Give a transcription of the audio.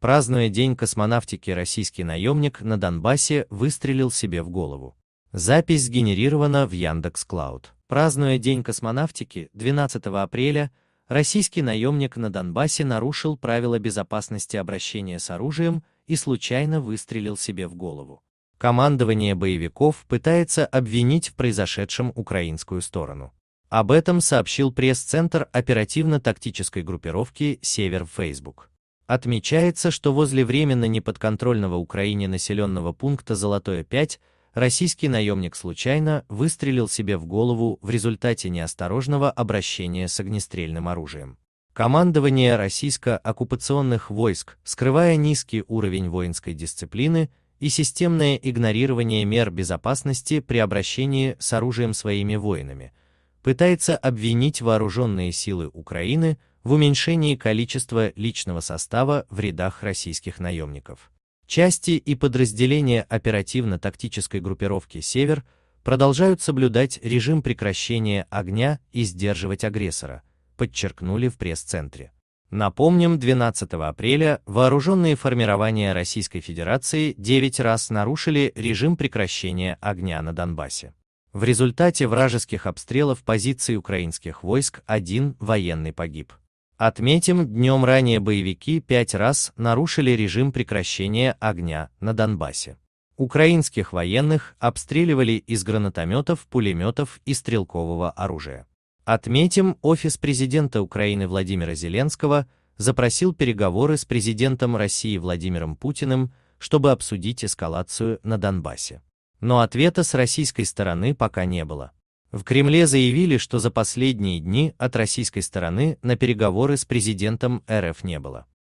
Празднуя День космонавтики, российский наемник на Донбассе выстрелил себе в голову. Запись сгенерирована в Яндекс Клауд. Празднуя День космонавтики, 12 апреля, российский наемник на Донбассе нарушил правила безопасности обращения с оружием и случайно выстрелил себе в голову. Командование боевиков пытается обвинить в произошедшем украинскую сторону. Об этом сообщил пресс-центр оперативно-тактической группировки «Север» в Facebook. Отмечается, что возле временно неподконтрольного Украине населенного пункта Золотое 5 российский наемник случайно выстрелил себе в голову в результате неосторожного обращения с огнестрельным оружием. Командование российско-оккупационных войск, скрывая низкий уровень воинской дисциплины и системное игнорирование мер безопасности при обращении с оружием своими воинами – пытается обвинить вооруженные силы Украины в уменьшении количества личного состава в рядах российских наемников. Части и подразделения оперативно-тактической группировки «Север» продолжают соблюдать режим прекращения огня и сдерживать агрессора, подчеркнули в пресс-центре. Напомним, 12 апреля вооруженные формирования Российской Федерации 9 раз нарушили режим прекращения огня на Донбассе. В результате вражеских обстрелов позиций украинских войск один военный погиб. Отметим, днем ранее боевики пять раз нарушили режим прекращения огня на Донбассе. Украинских военных обстреливали из гранатометов, пулеметов и стрелкового оружия. Отметим, офис президента Украины Владимира Зеленского запросил переговоры с президентом России Владимиром Путиным, чтобы обсудить эскалацию на Донбассе. Но ответа с российской стороны пока не было. В Кремле заявили, что за последние дни от российской стороны на переговоры с президентом РФ не было.